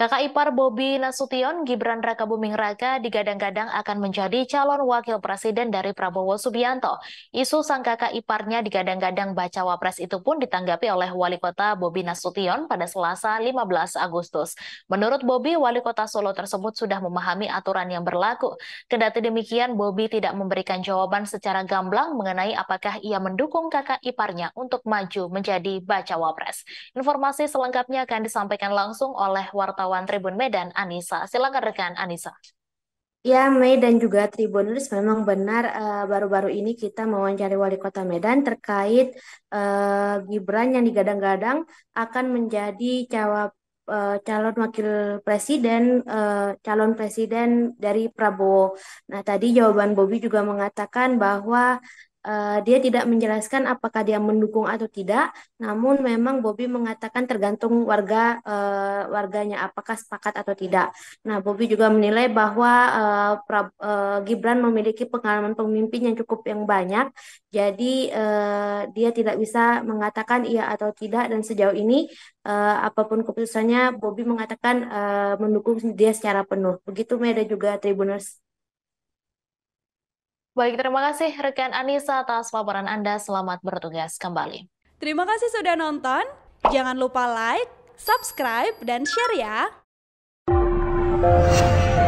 Kakak ipar Bobi Nasution, Gibran Raka Buming Raka digadang-gadang akan menjadi calon wakil presiden dari Prabowo Subianto. Isu sang kakak iparnya digadang-gadang baca wapres itu pun ditanggapi oleh wali kota Bobi Nasution pada Selasa 15 Agustus. Menurut Bobi, wali kota Solo tersebut sudah memahami aturan yang berlaku. Kendati demikian, Bobi tidak memberikan jawaban secara gamblang mengenai apakah ia mendukung kakak iparnya untuk maju menjadi baca wapres. Informasi selengkapnya akan disampaikan langsung oleh wartawan wartawan Tribun Medan, Anissa. Silakan rekan Anissa. Ya, Mei dan juga Tribuners memang benar eh, baru-baru uh, ini kita mewawancari Wali Kota Medan terkait uh, Gibran yang digadang-gadang akan menjadi cawap uh, eh, calon wakil presiden uh, calon presiden dari Prabowo. Nah, tadi jawaban Bobi juga mengatakan bahwa Eh, dia tidak menjelaskan apakah dia mendukung atau tidak, namun memang Bobby mengatakan tergantung warga uh, warganya apakah sepakat atau tidak. Nah, Bobby juga menilai bahwa uh, pra, uh, Gibran memiliki pengalaman pemimpin yang cukup yang banyak, jadi uh, dia tidak bisa mengatakan iya atau tidak dan sejauh ini uh, apapun keputusannya Bobby mengatakan uh, mendukung dia secara penuh. Begitu Meda juga Tribuners. Baik, terima kasih rekan Anissa atas laporan Anda. Selamat bertugas kembali. Terima kasih sudah nonton. Jangan lupa like, subscribe, dan share ya.